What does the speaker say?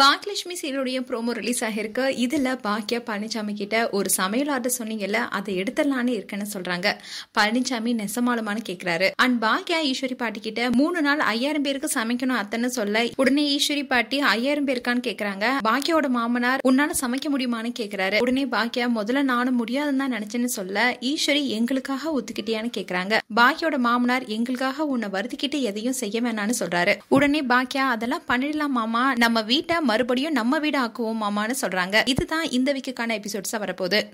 Bhagyalakshmi சீருடைய promo release ஆகியிருக்கு இதில் பாக்யா பழனிசாமி கிட்ட ஒரு சமையல் ஆர்டர் சொன்னீங்கல்ல அதை எடுத்துடலான்னு இருக்கேன்னு சொல்றாங்க பழனிசாமி நெசமாலுமான்னு கேட்கிறாரு அண்ட் பாக்யா ஈஸ்வரி பாட்டி கிட்ட மூணு நாள் ஐயாயிரம் பேருக்கு சமைக்கணும் அத்தனை சொல்ல உடனே ஈஸ்வரி பாட்டி ஐயாயிரம் பேருக்கான்னு கேட்கறாங்க பாக்யாவோட மாமனார் உன்னால சமைக்க முடியுமான்னு கேட்கிறாரு உடனே பாக்யா முதல்ல நானும் முடியாதுன்னு தான் நினைச்சேன்னு சொல்ல ஈஸ்வரி எங்களுக்காக ஒத்துக்கிட்டியான்னு கேட்கறாங்க பாக்யாவோட மாமனார் எங்களுக்காக உன்னை வருத்திக்கிட்டு எதையும் செய்ய வேணான்னு சொல்றாரு உடனே பாக்யா அதெல்லாம் பண்ணிடலாம் மாமா நம்ம வீட்டை மறுபடியும் நம்ம வீடு ஆக்குவோம் மாமான்னு சொல்றாங்க இதுதான் இந்த வீக்குக்கான எபிசோட்ஸா வரப்போகுது